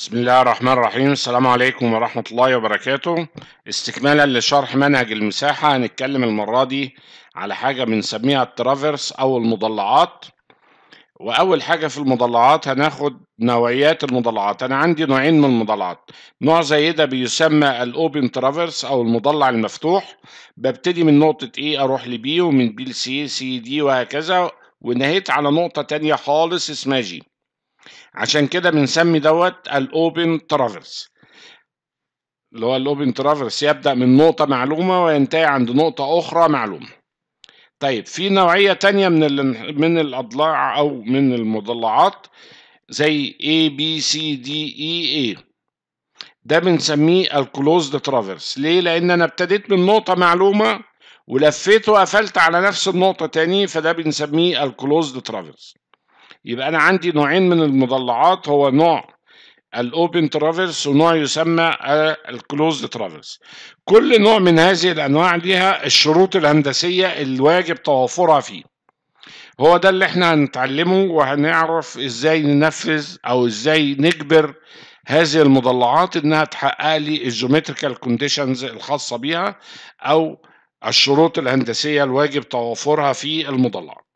بسم الله الرحمن الرحيم السلام عليكم ورحمة الله وبركاته استكمالا لشرح منهج المساحة هنتكلم المرة دي على حاجة بنسميها الترافرس أو المضلعات وأول حاجة في المضلعات هناخد نوعيات المضلعات أنا عندي نوعين من المضلعات نوع زي ده بيسمى الأوبن ترافرس أو المضلع المفتوح ببتدي من نقطة A أروح لبي ومن بي لسي سي دي وهكذا ونهيت على نقطة تانية خالص اسمها جي عشان كده بنسمي دوت الاوبن ترافرس اللي هو الاوبن ترافرس يبدا من نقطه معلومه وينتهي عند نقطه اخرى معلومه طيب في نوعيه تانية من من الاضلاع او من المضلعات زي A B C D E A ده بنسميه الكلوزد ترافرس ليه لان انا ابتديت من نقطه معلومه ولفيت وقفلت على نفس النقطه تاني فده بنسميه الكلوزد ترافرس يبقى انا عندي نوعين من المضلعات هو نوع الاوبن ترافلس ونوع يسمى آه، الكلوزد ترافلس كل نوع من هذه الانواع ليها الشروط الهندسيه الواجب توافرها فيه هو ده اللي احنا هنتعلمه وهنعرف ازاي ننفذ او ازاي نجبر هذه المضلعات انها تحقق لي الجيومتريكال كونديشنز الخاصه بيها او الشروط الهندسيه الواجب توافرها في المضلعات